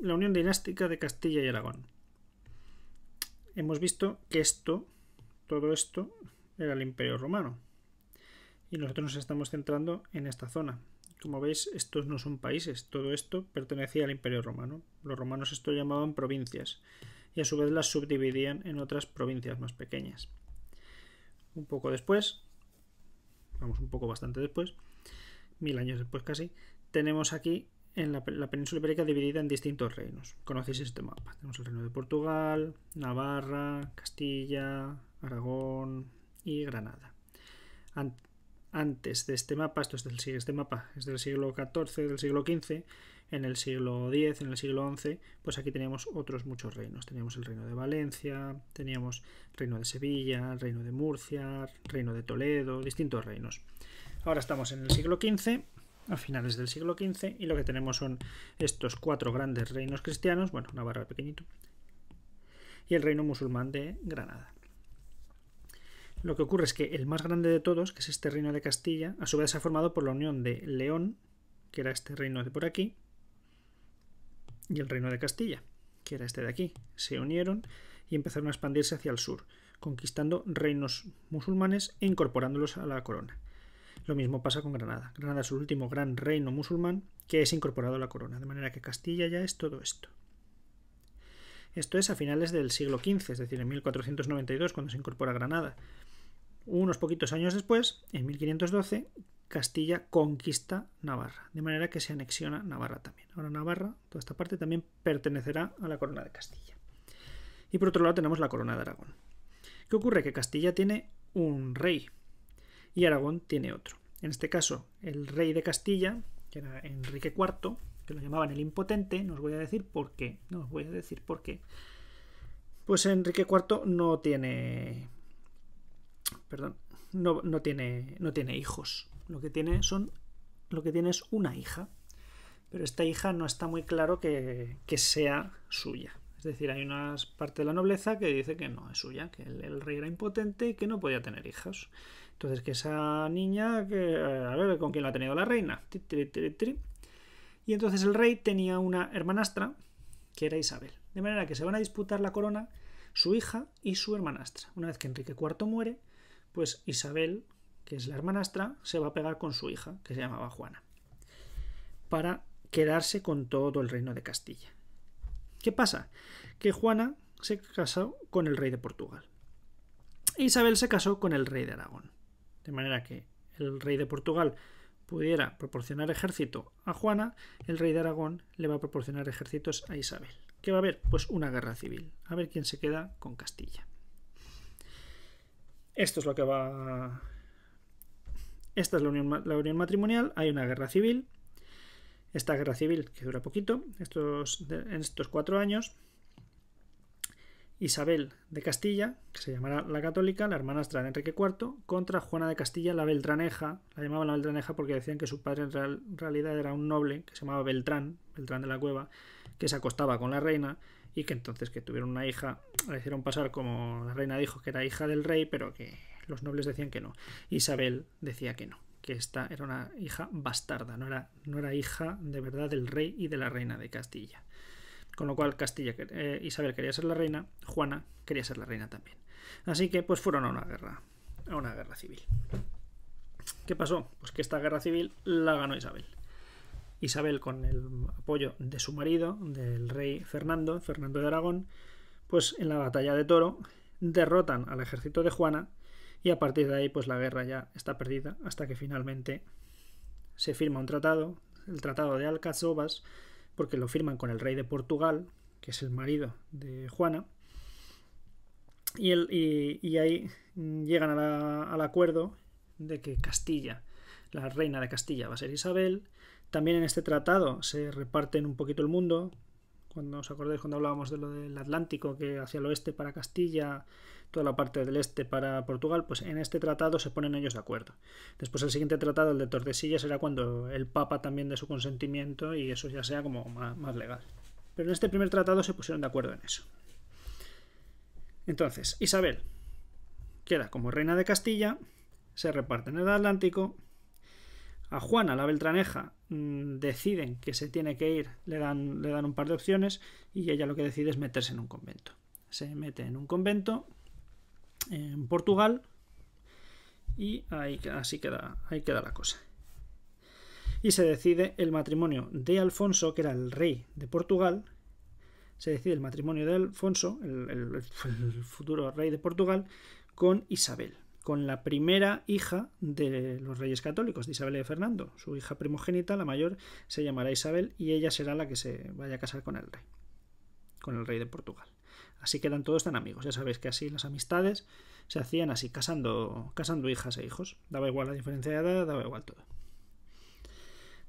la unión dinástica de Castilla y Aragón. Hemos visto que esto, todo esto, era el Imperio Romano. Y nosotros nos estamos centrando en esta zona. Como veis, estos no son países, todo esto pertenecía al Imperio Romano. Los romanos esto llamaban provincias y a su vez las subdividían en otras provincias más pequeñas. Un poco después, vamos un poco bastante después, mil años después casi, tenemos aquí en la, península ibérica dividida en distintos reinos. Conocéis este mapa. Tenemos el reino de Portugal, Navarra, Castilla, Aragón y Granada. antes de este mapa, esto es este mapa es del siglo XIV, del siglo XV, en el siglo X, en el siglo XI, pues aquí teníamos otros muchos reinos. Teníamos el reino de Valencia, teníamos el reino de Sevilla, el reino de Murcia, el reino de Toledo, distintos reinos. Ahora estamos en el siglo XV a finales del siglo XV y lo que tenemos son estos cuatro grandes reinos cristianos, bueno, Navarra pequeñito, y el reino musulmán de Granada. Lo que ocurre es que el más grande de todos, que es este reino de Castilla, a su vez se ha formado por la unión de León, que era este reino de por aquí, y el reino de Castilla, que era este de aquí. Se unieron y empezaron a expandirse hacia el sur, conquistando reinos musulmanes e incorporándolos a la corona. Lo mismo pasa con Granada. Granada es el último gran reino musulmán que es incorporado a la corona, de manera que Castilla ya es todo esto. Esto es a finales del siglo XV, es decir, en 1492, cuando se incorpora Granada. Unos poquitos años después, en 1512, Castilla conquista Navarra, de manera que se anexiona Navarra también. Ahora Navarra, toda esta parte, también pertenecerá a la corona de Castilla. Y por otro lado tenemos la corona de Aragón. ¿Qué ocurre? Que Castilla tiene un rey, y Aragón tiene otro. En este caso, el rey de Castilla, que era Enrique IV, que lo llamaban el impotente, no os voy a decir por qué, no voy a decir por qué. Pues Enrique IV no tiene. Perdón, no, tiene, no tiene hijos. Lo que tiene, son, lo que es una hija. Pero esta hija no está muy claro que, sea suya. Es decir, hay una parte de la nobleza que dice que no es suya, que el, el rey era impotente y que no podía tener hijos. Entonces, que esa niña, que, eh, a ver, ¿con quién la ha tenido la reina? Y entonces el rey tenía una hermanastra, que era Isabel. De manera que se van a disputar la corona su hija y su hermanastra. Una vez que Enrique IV muere, pues Isabel, que es la hermanastra, se va a pegar con su hija, que se llamaba Juana, para quedarse con todo el reino de Castilla. ¿Qué pasa? Que Juana se casó con el rey de Portugal. Isabel se casó con el rey de Aragón de manera que el rey de Portugal pudiera proporcionar ejército a Juana, el rey de Aragón le va a proporcionar ejércitos a Isabel. ¿Qué va a haber? Pues una guerra civil. A ver quién se queda con Castilla. Esto es lo que va... Esta es la unión, matrimonial, hay una guerra civil. Esta guerra civil, que dura poquito, estos, en estos cuatro años, Isabel de Castilla, que se llamará la católica, la hermanastra de Enrique IV, contra Juana de Castilla, la Beltraneja. La llamaban la Beltraneja porque decían que su padre en realidad era un noble que se llamaba Beltrán, Beltrán de la Cueva, que se acostaba con la reina y que entonces que tuvieron una hija, la hicieron pasar como la reina dijo que era hija del rey, pero que los nobles decían que no. Isabel decía que no, que esta era una hija bastarda, no era, no era hija de verdad del rey y de la reina de Castilla. Con lo cual Castilla, eh, Isabel quería ser la reina, Juana quería ser la reina también. Así que pues fueron a una guerra, a una guerra civil. ¿Qué pasó? Pues que esta guerra civil la ganó Isabel. Isabel con el apoyo de su marido, del rey Fernando, Fernando de Aragón, pues en la batalla de Toro derrotan al ejército de Juana y a partir de ahí pues la guerra ya está perdida hasta que finalmente se firma un tratado, el Tratado de Alcazobas, porque lo firman con el rey de Portugal, que es el marido de Juana, y, y, ahí llegan al acuerdo de que Castilla, la reina de Castilla va a ser Isabel, también en este tratado se reparten un poquito el mundo, cuando os acordáis cuando hablábamos de lo del Atlántico, que hacia el oeste para Castilla, toda la parte del este para Portugal, pues en este tratado se ponen ellos de acuerdo. Después el siguiente tratado, el de Tordesillas, será cuando el Papa también dé su consentimiento y eso ya sea como más, más legal. Pero en este primer tratado se pusieron de acuerdo en eso. Entonces, Isabel queda como reina de Castilla, se reparte en el Atlántico, a Juana la Beltraneja Mm, deciden que se tiene que ir, le dan, le dan un par de opciones y ella lo que decide es meterse en un convento. Se mete en un convento en Portugal y ahí, así queda, queda la cosa. Y se decide el matrimonio de Alfonso, que era el rey de Portugal, se decide el matrimonio de Alfonso, el futuro rey de Portugal, con Isabel con la primera hija de los reyes católicos, de Isabel y de Fernando. Su hija primogénita, la mayor, se llamará Isabel y ella será la que se vaya a casar con el rey, con el rey de Portugal. Así quedan todos tan amigos. Ya sabéis que así las amistades se hacían así, casando, casando hijas e hijos. Daba igual la diferencia de edad, daba igual todo.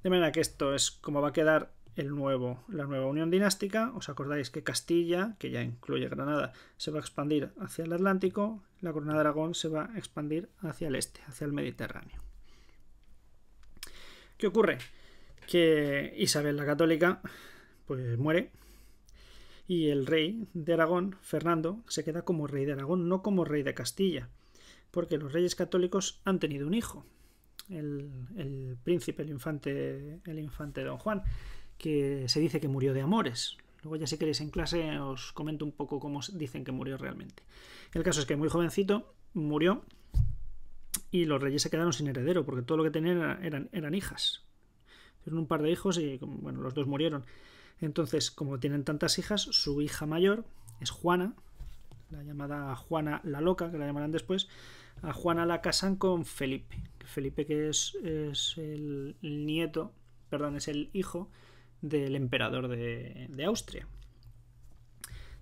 De manera que esto es como va a quedar el nuevo, la nueva unión dinástica. Os acordáis que Castilla, que ya incluye Granada, se va a expandir hacia el Atlántico, la Corona de Aragón se va a expandir hacia el este, hacia el Mediterráneo. ¿Qué ocurre? Que Isabel la Católica pues muere y el rey de Aragón, Fernando, se queda como rey de Aragón, no como rey de Castilla, porque los reyes católicos han tenido un hijo, el, el príncipe, el infante, el infante Don Juan que se dice que murió de amores. Luego ya si queréis en clase os comento un poco cómo dicen que murió realmente. El caso es que muy jovencito murió y los reyes se quedaron sin heredero porque todo lo que tenían eran, eran, hijas. tienen un par de hijos y bueno, los dos murieron. Entonces, como tienen tantas hijas, su hija mayor es Juana, la llamada Juana la Loca, que la llamarán después, a Juana la casan con Felipe. Felipe que es, es el nieto, perdón, es el hijo del emperador de, Austria.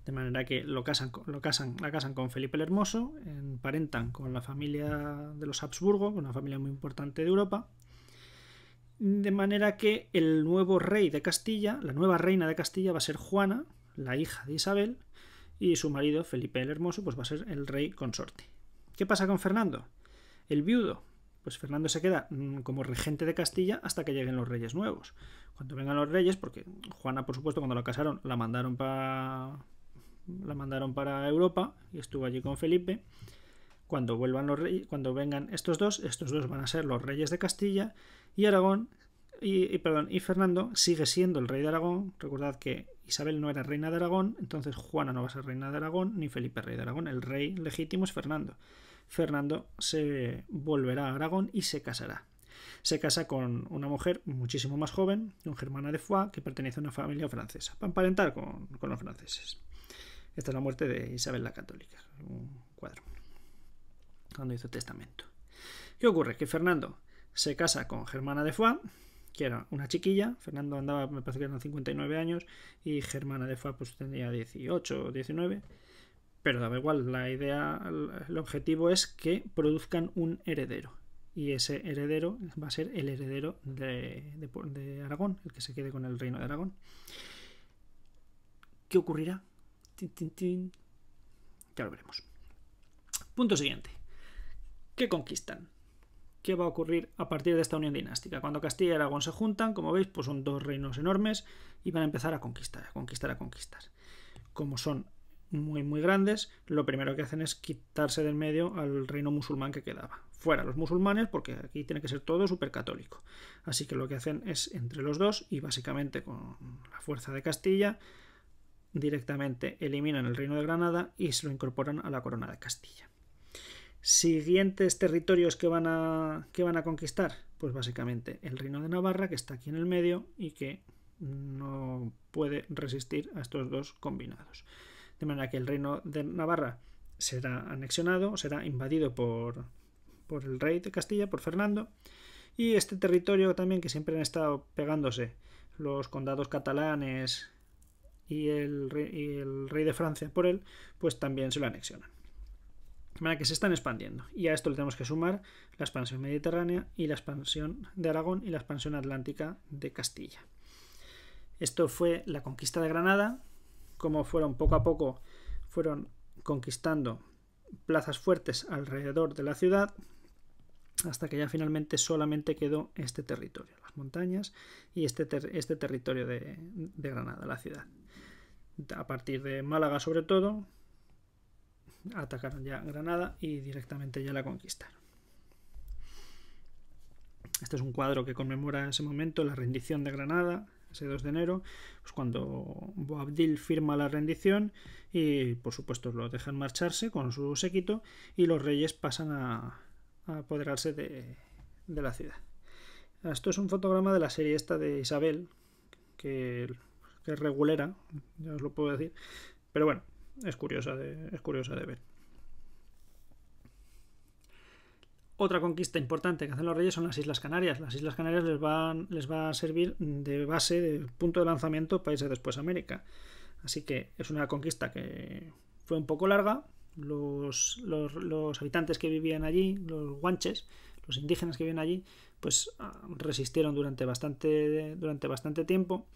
De manera que lo casan, lo casan, la casan con Felipe el Hermoso, emparentan con la familia de los Habsburgo, una familia muy importante de Europa. De manera que el nuevo rey de Castilla, la nueva reina de Castilla va a ser Juana, la hija de Isabel, y su marido Felipe el Hermoso pues va a ser el rey consorte. ¿Qué pasa con Fernando? El viudo, pues Fernando se queda mm, como regente de Castilla hasta que lleguen los reyes nuevos. Cuando vengan los reyes, porque Juana, por supuesto, cuando la casaron, la mandaron para la mandaron para Europa y estuvo allí con Felipe. Cuando vuelvan los reyes, cuando vengan estos dos, estos dos van a ser los reyes de Castilla y Aragón y, perdón, y Fernando sigue siendo el rey de Aragón. Recordad que Isabel no era reina de Aragón, entonces Juana no va a ser reina de Aragón, ni Felipe rey de Aragón. El rey legítimo es Fernando. Fernando se volverá a Aragón y se casará. Se casa con una mujer muchísimo más joven, un Germana de Foix, que pertenece a una familia francesa, para emparentar con, los franceses. Esta es la muerte de Isabel la Católica, un cuadro, cuando hizo testamento. ¿Qué ocurre? Que Fernando se casa con Germana de Foix, que era una chiquilla, Fernando andaba, me parece que eran 59 años, y Germana de Foix pues, tenía 18 o 19 pero da igual, la idea, el objetivo es que produzcan un heredero. Y ese heredero va a ser el heredero de, Aragón, el que se quede con el reino de Aragón. ¿Qué ocurrirá? Ya lo veremos. Punto siguiente. ¿Qué conquistan? ¿Qué va a ocurrir a partir de esta unión dinástica? Cuando Castilla y Aragón se juntan, como veis, pues son dos reinos enormes y van a empezar a conquistar, a conquistar, a conquistar. Como son muy muy grandes, lo primero que hacen es quitarse del medio al reino musulmán que quedaba. Fuera los musulmanes, porque aquí tiene que ser todo supercatólico, Así que lo que hacen es entre los dos y básicamente con la fuerza de Castilla directamente eliminan el reino de Granada y se lo incorporan a la corona de Castilla. Siguientes territorios que van a, que van a conquistar, pues básicamente el reino de Navarra, que está aquí en el medio y que no puede resistir a estos dos combinados de manera que el reino de Navarra será anexionado, será invadido por, el rey de Castilla, por Fernando, y este territorio también que siempre han estado pegándose los condados catalanes y el, rey, y el rey de Francia por él, pues también se lo anexionan. De manera que se están expandiendo. Y a esto le tenemos que sumar la expansión mediterránea y la expansión de Aragón y la expansión atlántica de Castilla. Esto fue la conquista de Granada, como fueron poco a poco fueron conquistando plazas fuertes alrededor de la ciudad hasta que ya finalmente solamente quedó este territorio, las montañas y este, este territorio de, de Granada, la ciudad. A partir de Málaga sobre todo, atacaron ya Granada y directamente ya la conquistaron. Este es un cuadro que conmemora en ese momento la rendición de Granada, 2 de enero, pues cuando Boabdil firma la rendición y por supuesto lo dejan marcharse con su séquito y los reyes pasan a, apoderarse de, la ciudad. Esto es un fotograma de la serie esta de Isabel, que, que es regulera, ya os lo puedo decir, pero bueno, es curiosa es curiosa de ver. Otra conquista importante que hacen los reyes son las Islas Canarias. Las Islas Canarias les, van, les va a servir de base, de punto de lanzamiento, países después América. Así que es una conquista que fue un poco larga. Los, los, habitantes que vivían allí, los guanches, los indígenas que vivían allí, pues ah, resistieron durante bastante, durante bastante tiempo.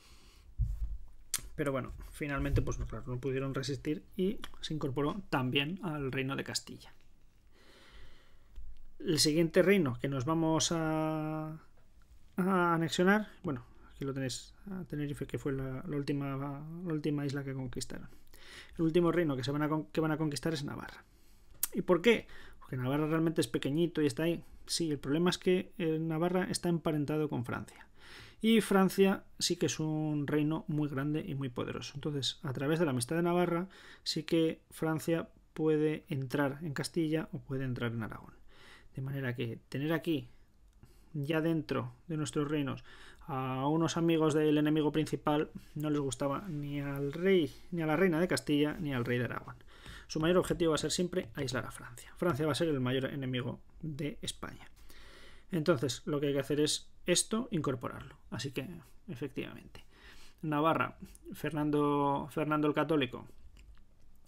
Pero bueno, finalmente pues no pudieron resistir y se incorporó también al reino de Castilla. El siguiente reino que nos vamos a, a anexionar, bueno, aquí lo tenéis, a Tenerife, que fue la, última, isla que conquistaron. El último reino que, se van, que van a conquistar es Navarra. ¿Y por qué? Porque Navarra realmente es pequeñito y está ahí. Sí, el problema es que eh, Navarra está emparentado con Francia. Y Francia sí que es un reino muy grande y muy poderoso. Entonces, a través de la amistad de Navarra, sí que Francia puede entrar en Castilla o puede entrar en Aragón. De manera que tener aquí, ya dentro de nuestros reinos, a unos amigos del enemigo principal no les gustaba ni al rey, ni a la reina de Castilla, ni al rey de Aragón. Su mayor objetivo va a ser siempre aislar a Francia. Francia va a ser el mayor enemigo de España. Entonces, lo que hay que hacer es esto, incorporarlo. Así que, efectivamente. Navarra, Fernando, Fernando el Católico,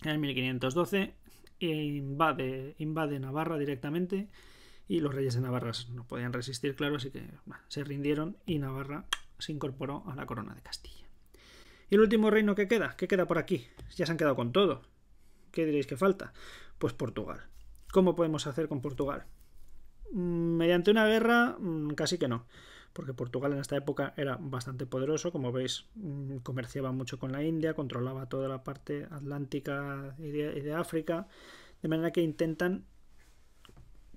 en 1512 e invade, invade Navarra directamente y los reyes de Navarra no podían resistir, claro, así que se rindieron y Navarra se incorporó a la corona de Castilla. ¿Y el último reino que queda? ¿Qué queda por aquí? Ya se han quedado con todo. ¿Qué diréis que falta? Pues Portugal. ¿Cómo podemos hacer con Portugal? Mm, mediante una guerra, mm, casi que no porque Portugal en esta época era bastante poderoso, como veis, mm, comerciaba mucho con la India, controlaba toda la parte atlántica y de, África, de manera que intentan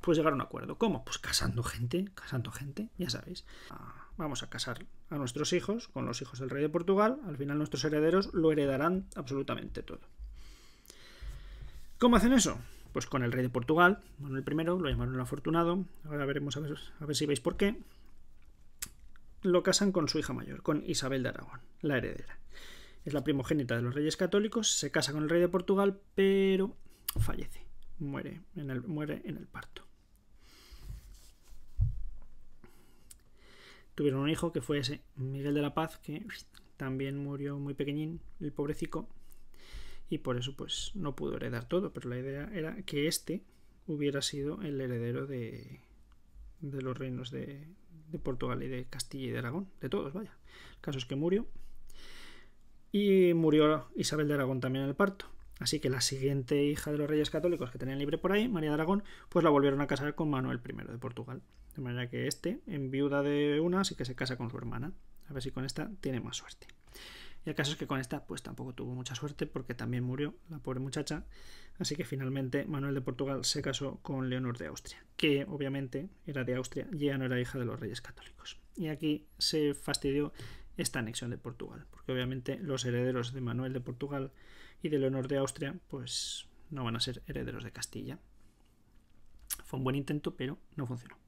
pues llegar a un acuerdo. ¿Cómo? Pues casando gente, casando gente, ya sabéis. Ah, vamos a casar a nuestros hijos con los hijos del rey de Portugal. Al final nuestros herederos lo heredarán absolutamente todo. ¿Cómo hacen eso? Pues con el rey de Portugal, Manuel I, lo llamaron el afortunado. Ahora veremos a ver si veis por qué lo casan con su hija mayor, con Isabel de Aragón, la heredera. Es la primogénita de los reyes católicos, se casa con el rey de Portugal, pero fallece, muere en el, muere en el parto. Tuvieron un hijo que fue ese, Miguel de la Paz, que también murió muy pequeñín, el pobrecico, y por eso pues no pudo heredar todo, pero la idea era que este hubiera sido el heredero de, de los reinos de, Portugal y de Castilla y de Aragón, de todos, vaya. El caso es que murió. Y murió Isabel de Aragón también en el parto. Así que la siguiente hija de los reyes católicos que tenían libre por ahí, María de Aragón, pues la volvieron a casar con Manuel I de Portugal. De manera que este, en viuda de una, sí que se casa con su hermana. A ver si con esta tiene más suerte. Y el caso es que con esta pues tampoco tuvo mucha suerte porque también murió la pobre muchacha. Así que finalmente Manuel de Portugal se casó con Leonor de Austria, que obviamente era de Austria y ya no era hija de los reyes católicos. Y aquí se fastidió esta anexión de Portugal, porque obviamente los herederos de Manuel de Portugal y de Leonor de Austria pues no van a ser herederos de Castilla. Fue un buen intento, pero no funcionó.